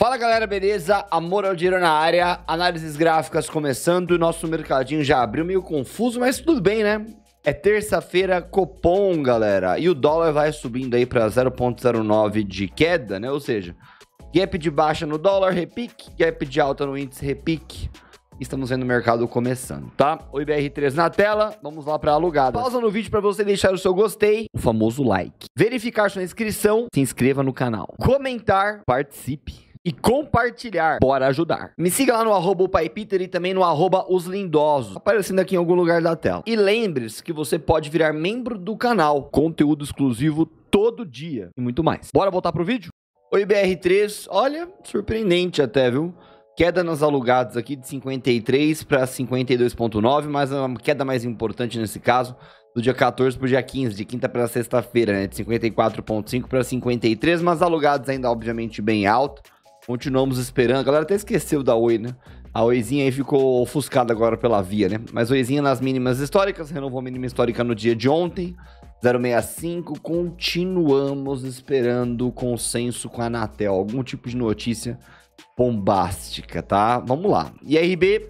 Fala galera, beleza? Amor ao dinheiro na área, análises gráficas começando. Nosso mercadinho já abriu meio confuso, mas tudo bem, né? É terça-feira, Copom, galera. E o dólar vai subindo aí para 0,09 de queda, né? Ou seja, gap de baixa no dólar, repique, gap de alta no índice, repique. Estamos vendo o mercado começando, tá? O IBR3 na tela, vamos lá para alugada. Pausa no vídeo para você deixar o seu gostei, o famoso like. Verificar sua inscrição, se inscreva no canal. Comentar, participe e compartilhar. Bora ajudar. Me siga lá no arroba e também no arroba os lindosos, aparecendo aqui em algum lugar da tela. E lembre-se que você pode virar membro do canal, conteúdo exclusivo todo dia e muito mais. Bora voltar pro vídeo? Oi BR3, olha, surpreendente até, viu? Queda nos alugados aqui de 53 para 52.9, mas é a queda mais importante nesse caso do dia 14 para o dia 15, de quinta para sexta-feira, né? De 54.5 para 53, mas alugados ainda obviamente bem alto. Continuamos esperando. A galera até esqueceu da Oi, né? A Oizinha aí ficou ofuscada agora pela via, né? Mas Oizinha nas mínimas históricas, renovou a mínima histórica no dia de ontem, 065. Continuamos esperando o consenso com a Anatel, algum tipo de notícia bombástica, tá? Vamos lá. IRB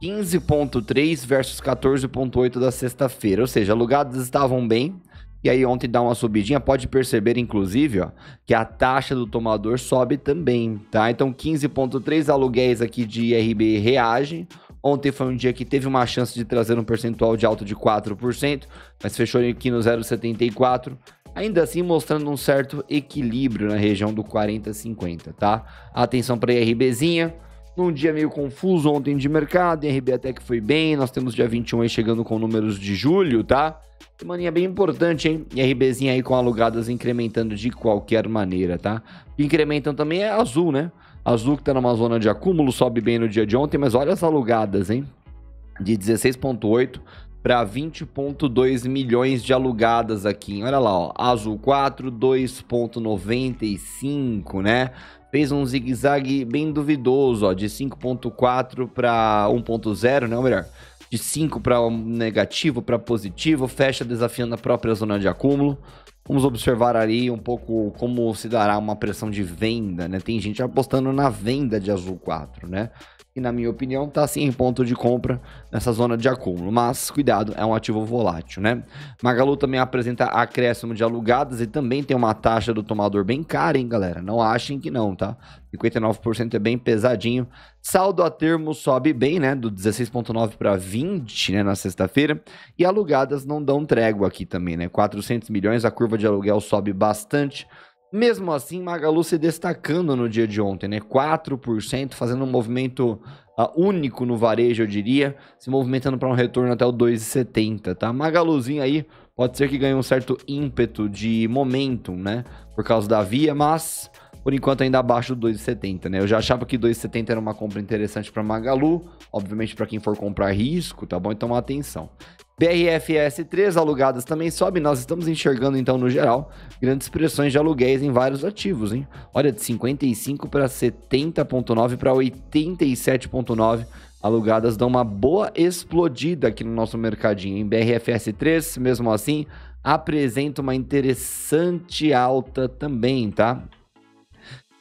15.3 versus 14.8 da sexta-feira, ou seja, alugados estavam bem, e aí ontem dá uma subidinha, pode perceber inclusive, ó, que a taxa do tomador sobe também, tá? Então 15.3 aluguéis aqui de IRB reagem. Ontem foi um dia que teve uma chance de trazer um percentual de alta de 4%, mas fechou aqui no 0,74%. Ainda assim, mostrando um certo equilíbrio na região do 40-50, tá? Atenção para a IRBzinha. Num dia meio confuso ontem de mercado, IRB até que foi bem. Nós temos dia 21 aí chegando com números de julho, tá? Semaninha bem importante, hein? RBzinho aí com alugadas incrementando de qualquer maneira, tá? Incrementam também é azul, né? Azul que tá numa zona de acúmulo, sobe bem no dia de ontem, mas olha as alugadas, hein? De 16,8 para 20,2 milhões de alugadas aqui. Olha lá, ó. Azul 4, 2,95, né? Fez um zigue-zague bem duvidoso, ó, de 5,4 para 1,0, né? Ou melhor, de 5 para negativo para positivo, fecha desafiando a própria zona de acúmulo. Vamos observar ali um pouco como se dará uma pressão de venda, né? Tem gente apostando na venda de Azul 4, né? e, na minha opinião, está sim em ponto de compra nessa zona de acúmulo. Mas, cuidado, é um ativo volátil, né? Magalu também apresenta acréscimo de alugadas e também tem uma taxa do tomador bem cara, hein, galera? Não achem que não, tá? 59% é bem pesadinho. Saldo a termo sobe bem, né? Do 16,9 para 20, né? Na sexta-feira. E alugadas não dão trégua aqui também, né? 400 milhões, a curva de aluguel sobe bastante. Mesmo assim, Magalu se destacando no dia de ontem, né? 4%, fazendo um movimento uh, único no varejo, eu diria, se movimentando para um retorno até o 2,70, tá? Magaluzinho aí pode ser que ganhe um certo ímpeto de momentum, né? Por causa da via, mas por enquanto ainda abaixo do 2,70, né? Eu já achava que 2,70 era uma compra interessante para Magalu, obviamente para quem for comprar risco, tá bom? Então atenção. BRFS3 alugadas também sobe. Nós estamos enxergando, então, no geral, grandes pressões de aluguéis em vários ativos, hein? Olha, de 55 para 70,9 para 87,9 alugadas dão uma boa explodida aqui no nosso mercadinho. Em BRFS3, mesmo assim, apresenta uma interessante alta também, tá?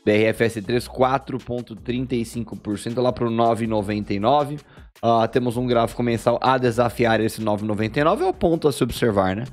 BRFS3 4,35% lá para o 9,99. Uh, temos um gráfico mensal a desafiar esse 9,99. É o ponto a se observar, né?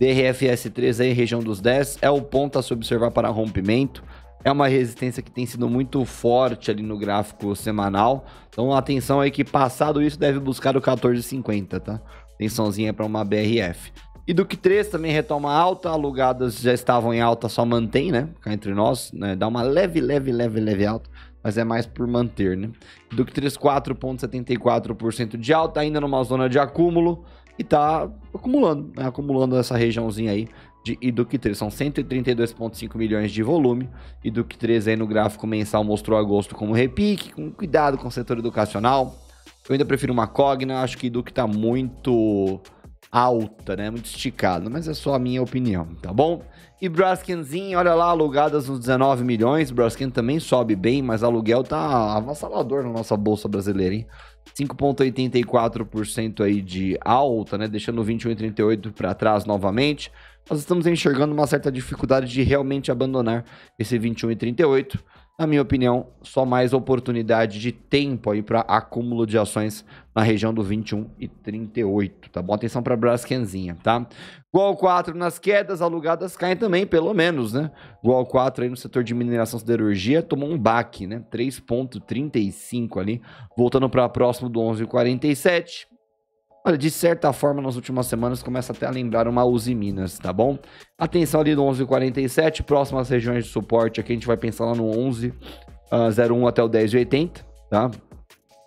BRFS3 aí, região dos 10, é o ponto a se observar para rompimento. É uma resistência que tem sido muito forte ali no gráfico semanal. Então, atenção aí que passado isso deve buscar o 14,50, tá? Atençãozinha para uma BRF. E Duque 3 também retoma alta, alugadas já estavam em alta, só mantém, né? Cá entre nós, né? Dá uma leve, leve, leve, leve alta, mas é mais por manter, né? Duque 3, 4,74% de alta, ainda numa zona de acúmulo e tá acumulando, né? Acumulando essa regiãozinha aí de Iduc 3. São 132,5 milhões de volume. Iduc 3 aí no gráfico mensal mostrou agosto como repique, com cuidado com o setor educacional. Eu ainda prefiro uma Cogna, acho que Iduc tá muito alta, né? Muito esticado, mas é só a minha opinião, tá bom? E Braskenzinho, olha lá, alugadas nos 19 milhões. Braskem também sobe bem, mas aluguel tá avassalador na nossa bolsa brasileira, hein? 5,84% aí de alta, né? Deixando 21,38 para trás novamente. Nós estamos enxergando uma certa dificuldade de realmente abandonar esse 21,38 na minha opinião, só mais oportunidade de tempo aí para acúmulo de ações na região do 21 e 38, tá bom? Atenção para Braskenzinha, tá? Gol 4 nas quedas, alugadas caem também, pelo menos, né? Gol 4 aí no setor de mineração siderurgia tomou um baque, né? 3.35 ali, voltando para próximo do 11:47. Olha, de certa forma, nas últimas semanas começa até a lembrar uma Uzi Minas, tá bom? Atenção ali no 1147, próximas regiões de suporte aqui, a gente vai pensar lá no 11, uh, 01 até o 1080, tá?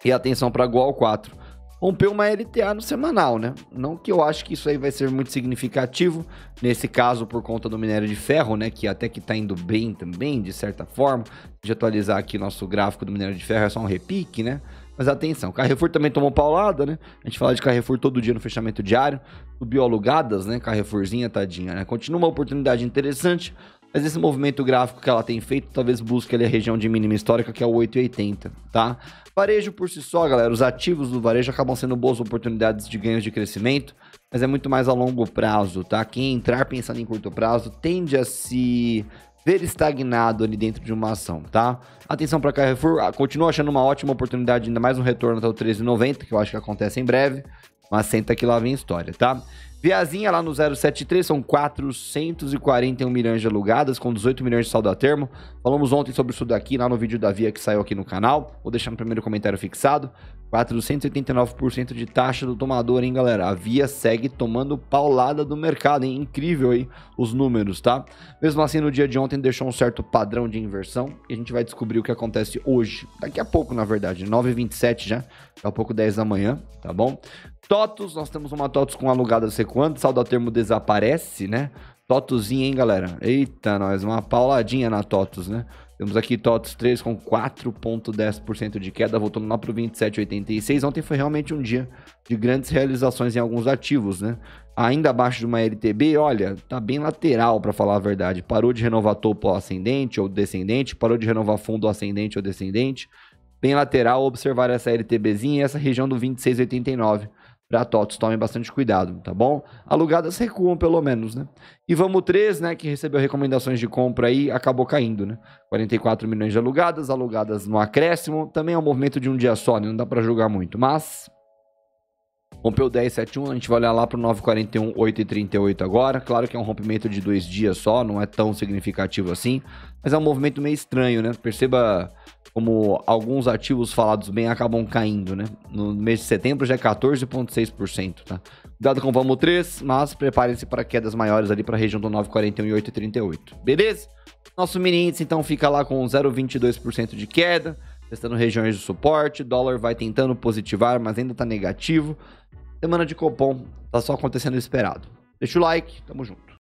E atenção para Goal 4. Rompeu uma LTA no semanal, né? Não que eu acho que isso aí vai ser muito significativo, nesse caso por conta do minério de ferro, né? Que até que tá indo bem também, de certa forma. De atualizar aqui nosso gráfico do minério de ferro, é só um repique, né? Mas atenção, Carrefour também tomou paulada, né? A gente fala de Carrefour todo dia no fechamento diário. Subiu alugadas, né? Carrefourzinha, tadinha, né? Continua uma oportunidade interessante, mas esse movimento gráfico que ela tem feito talvez busque ali a região de mínima histórica, que é o 8,80, tá? Varejo por si só, galera, os ativos do varejo acabam sendo boas oportunidades de ganhos de crescimento, mas é muito mais a longo prazo, tá? Quem entrar pensando em curto prazo tende a se ver estagnado ali dentro de uma ação, tá? Atenção para Carrefour, ah, continua achando uma ótima oportunidade, ainda mais um retorno até o 13,90, que eu acho que acontece em breve, mas senta que lá vem história, tá? Viazinha lá no 073, são 441 milhões de alugadas, com 18 milhões de saldo a termo. Falamos ontem sobre isso daqui, lá no vídeo da Via que saiu aqui no canal. Vou deixar no primeiro comentário fixado. 489% de taxa do tomador, hein, galera? A Via segue tomando paulada do mercado, hein? Incrível, aí Os números, tá? Mesmo assim, no dia de ontem deixou um certo padrão de inversão e a gente vai descobrir o que acontece hoje. Daqui a pouco, na verdade, 9h27 já, daqui a pouco 10 da manhã, tá bom? Totos, nós temos uma Totos com alugada não sei quanto, saldo a termo desaparece, né? Totozinha, hein, galera? Eita, nós, uma pauladinha na Totos, né? Temos aqui TOTS 3 com 4,10% de queda, voltando lá para o 27,86. Ontem foi realmente um dia de grandes realizações em alguns ativos, né? Ainda abaixo de uma LTB, olha, tá bem lateral para falar a verdade. Parou de renovar topo ascendente ou descendente, parou de renovar fundo ascendente ou descendente. Bem lateral, observar essa LTBzinha e essa região do 26,89 para totos Tomem bastante cuidado, tá bom? Alugadas recuam pelo menos, né? E vamos 3, né, que recebeu recomendações de compra aí, acabou caindo, né? 44 milhões de alugadas, alugadas no acréscimo. Também é um movimento de um dia só, né? não dá para julgar muito, mas Rompeu 10,71, a gente vai olhar lá para o 9,41, 8,38 agora. Claro que é um rompimento de dois dias só, não é tão significativo assim, mas é um movimento meio estranho, né? Perceba como alguns ativos falados bem acabam caindo, né? No mês de setembro já é 14,6%, tá? Cuidado com o Vamo 3, mas preparem-se para quedas maiores ali para a região do 9,41 e 8,38. Beleza? Nosso mini índice então fica lá com 0,22% de queda testando regiões de suporte, dólar vai tentando positivar, mas ainda tá negativo. Semana de Copom, tá só acontecendo o esperado. Deixa o like, tamo junto.